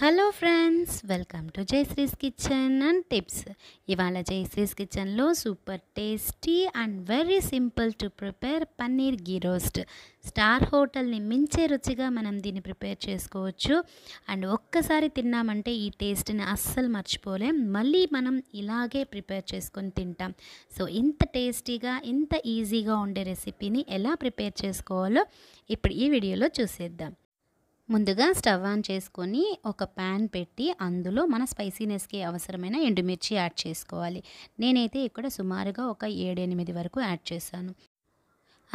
hello friends welcome to Jayashree's kitchen and tips ఇవాళ జయశ్రీస్ కిచెన్లో super tasty and very simple to prepare paneer ghee roast star హోటల్ని మించే రుచిగా మనం దీన్ని ప్రిపేర్ చేసుకోవచ్చు అండ్ ఒక్కసారి తిన్నామంటే ఈ టేస్ట్ని అస్సలు మర్చిపోలేం మళ్ళీ మనం ఇలాగే ప్రిపేర్ చేసుకొని తింటాం సో ఇంత టేస్టీగా ఇంత ఈజీగా ఉండే రెసిపీని ఎలా ప్రిపేర్ చేసుకోవాలో ఇప్పుడు ఈ వీడియోలో చూసేద్దాం ముందుగా స్టవ్ ఆన్ చేసుకొని ఒక ప్యాన్ పెట్టి అందులో మన స్పైసీనెస్కి అవసరమైన ఎండుమిర్చి యాడ్ చేసుకోవాలి నేనైతే ఇక్కడ సుమారుగా ఒక ఏడెనిమిది వరకు యాడ్ చేశాను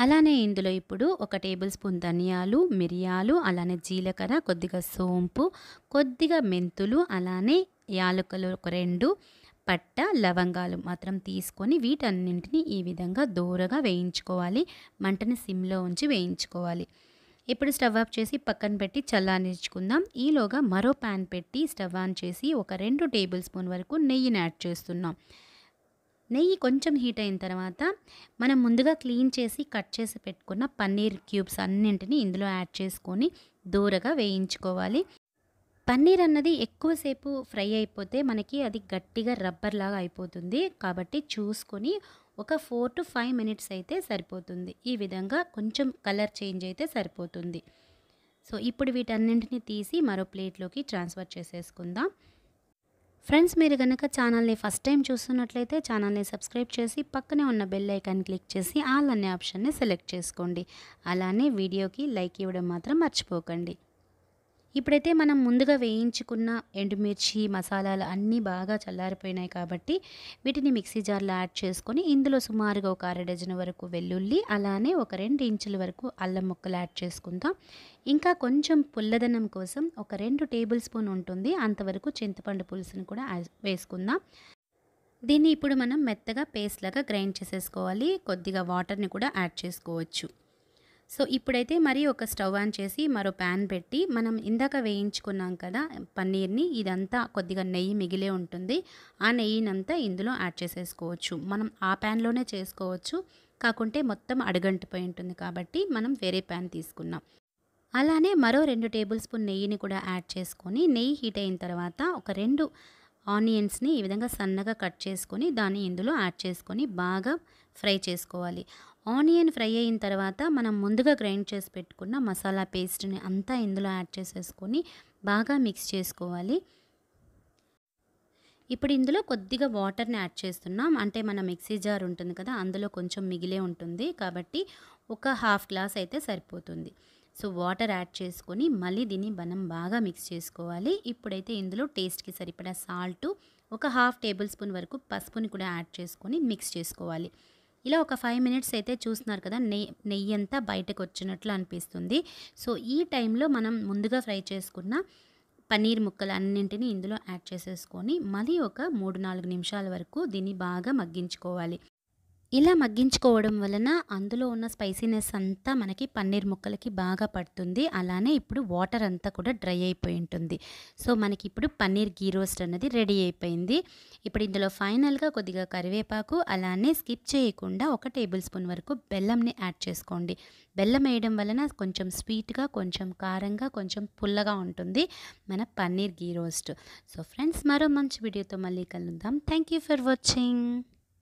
అలానే ఇందులో ఇప్పుడు ఒక టేబుల్ స్పూన్ ధనియాలు మిరియాలు అలానే జీలకర్ర కొద్దిగా సోంపు కొద్దిగా మెంతులు అలానే యాలకులు ఒక రెండు పట్ట లవంగాలు మాత్రం తీసుకొని వీటన్నింటినీ ఈ విధంగా దూరగా వేయించుకోవాలి మంటని సిమ్లో ఉంచి వేయించుకోవాలి ఇప్పుడు స్టవ్ ఆఫ్ చేసి పక్కన పెట్టి చల్లానిచ్చుకుందాం ఈలోగా మరో ప్యాన్ పెట్టి స్టవ్ ఆన్ చేసి ఒక రెండు టేబుల్ స్పూన్ వరకు నెయ్యిని యాడ్ చేస్తున్నాం నెయ్యి కొంచెం హీట్ అయిన తర్వాత మనం ముందుగా క్లీన్ చేసి కట్ చేసి పెట్టుకున్న పన్నీర్ క్యూబ్స్ అన్నింటినీ ఇందులో యాడ్ చేసుకొని దూరగా వేయించుకోవాలి పన్నీర్ అన్నది ఎక్కువసేపు ఫ్రై అయిపోతే మనకి అది గట్టిగా రబ్బర్ లాగా అయిపోతుంది కాబట్టి చూసుకొని ఒక ఫోర్ టు ఫైవ్ మినిట్స్ అయితే సరిపోతుంది ఈ విధంగా కొంచెం కలర్ చేంజ్ అయితే సరిపోతుంది సో ఇప్పుడు వీటన్నింటిని తీసి మరో ప్లేట్లోకి ట్రాన్స్ఫర్ చేసేసుకుందాం ఫ్రెండ్స్ మీరు కనుక ఛానల్ని ఫస్ట్ టైం చూస్తున్నట్లయితే ఛానల్ని సబ్స్క్రైబ్ చేసి పక్కనే ఉన్న బెల్ ఐకాన్ క్లిక్ చేసి ఆల్ అనే ఆప్షన్ని సెలెక్ట్ చేసుకోండి అలానే వీడియోకి లైక్ ఇవ్వడం మాత్రం మర్చిపోకండి ఇప్పుడైతే మనం ముందుగా వేయించుకున్న ఎండుమిర్చి మసాలాలు అన్నీ బాగా చల్లారిపోయినాయి కాబట్టి వీటిని మిక్సీ జార్లో యాడ్ చేసుకొని ఇందులో సుమారుగా ఒక అర డజన్ వరకు వెల్లుల్లి అలానే ఒక రెండు ఇంచుల వరకు అల్లం ముక్కలు యాడ్ చేసుకుందాం ఇంకా కొంచెం పుల్లదనం కోసం ఒక రెండు టేబుల్ స్పూన్ ఉంటుంది అంతవరకు చింతపండు పులుసును కూడా వేసుకుందాం దీన్ని ఇప్పుడు మనం మెత్తగా పేస్ట్ లాగా గ్రైండ్ చేసేసుకోవాలి కొద్దిగా వాటర్ని కూడా యాడ్ చేసుకోవచ్చు సో ఇప్పుడైతే మరి ఒక స్టవ్ ఆన్ చేసి మరో ప్యాన్ పెట్టి మనం ఇందాక వేయించుకున్నాం కదా పన్నీర్ని ఇదంతా కొద్దిగా నెయ్యి మిగిలే ఉంటుంది ఆ నెయ్యినంతా ఇందులో యాడ్ చేసేసుకోవచ్చు మనం ఆ ప్యాన్లోనే చేసుకోవచ్చు కాకుంటే మొత్తం అడుగంటిపోయి ఉంటుంది కాబట్టి మనం వేరే ప్యాన్ తీసుకున్నాం అలానే మరో రెండు టేబుల్ స్పూన్ నెయ్యిని కూడా యాడ్ చేసుకొని నెయ్యి హీట్ అయిన తర్వాత ఒక రెండు ఆనియన్స్ని ఈ విధంగా సన్నగా కట్ చేసుకొని దాన్ని ఇందులో యాడ్ చేసుకొని బాగా ఫ్రై చేసుకోవాలి ఆనియన్ ఫ్రై అయిన తర్వాత మనం ముందుగా గ్రైండ్ చేసి పెట్టుకున్న మసాలా పేస్ట్ని అంతా ఇందులో యాడ్ చేసేసుకొని బాగా మిక్స్ చేసుకోవాలి ఇప్పుడు ఇందులో కొద్దిగా వాటర్ని యాడ్ చేస్తున్నాం అంటే మన మిక్సీ జార్ ఉంటుంది కదా అందులో కొంచెం మిగిలే ఉంటుంది కాబట్టి ఒక హాఫ్ గ్లాస్ అయితే సరిపోతుంది సో వాటర్ యాడ్ చేసుకొని మళ్ళీ దీన్ని మనం బాగా మిక్స్ చేసుకోవాలి ఇప్పుడైతే ఇందులో టేస్ట్కి సరిపడా సాల్టు ఒక హాఫ్ టేబుల్ స్పూన్ వరకు పసుపుని కూడా యాడ్ చేసుకొని మిక్స్ చేసుకోవాలి ఇలా ఒక ఫైవ్ మినిట్స్ అయితే చూస్తున్నారు కదా నెయ్యి నెయ్యి అంతా బయటకు వచ్చినట్లు అనిపిస్తుంది సో ఈ టైంలో మనం ముందుగా ఫ్రై చేసుకున్న పన్నీర్ ముక్కలు అన్నింటినీ ఇందులో యాడ్ చేసేసుకొని మళ్ళీ ఒక మూడు నాలుగు నిమిషాల వరకు దీన్ని బాగా మగ్గించుకోవాలి ఇలా మగ్గించుకోవడం వలన అందులో ఉన్న స్పైసీనెస్ అంతా మనకి పన్నీర్ ముక్కలకి బాగా పడుతుంది అలానే ఇప్పుడు వాటర్ అంతా కూడా డ్రై అయిపోయి ఉంటుంది సో మనకి ఇప్పుడు పన్నీర్ గీ రోస్ట్ అన్నది రెడీ అయిపోయింది ఇప్పుడు ఇందులో ఫైనల్గా కొద్దిగా కరివేపాకు అలానే స్కిప్ చేయకుండా ఒక టేబుల్ స్పూన్ వరకు బెల్లంని యాడ్ చేసుకోండి బెల్లం వేయడం వలన కొంచెం స్వీట్గా కొంచెం కారంగా కొంచెం పుల్లగా ఉంటుంది మన paneer ghee roast so friends మరో మంచి వీడియోతో మళ్ళీ కలుద్దాం థ్యాంక్ ఫర్ వాచింగ్